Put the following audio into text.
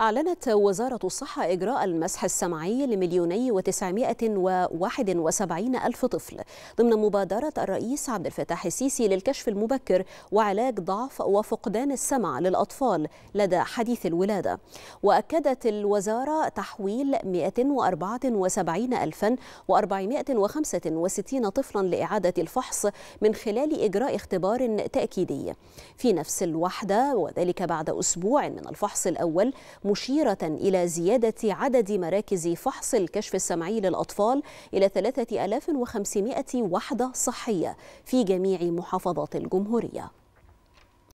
أعلنت وزارة الصحة إجراء المسح السمعي لمليوني وتسعمائة وواحد وسبعين ألف طفل ضمن مبادرة الرئيس عبد الفتاح السيسي للكشف المبكر وعلاج ضعف وفقدان السمع للأطفال لدى حديث الولادة وأكدت الوزارة تحويل وسبعين الفا وخمسة وستين طفلا لإعادة الفحص من خلال إجراء اختبار تأكيدي في نفس الوحدة وذلك بعد أسبوع من الفحص الأول مشيرة إلى زيادة عدد مراكز فحص الكشف السمعي للأطفال إلى 3500 وحدة صحية في جميع محافظات الجمهورية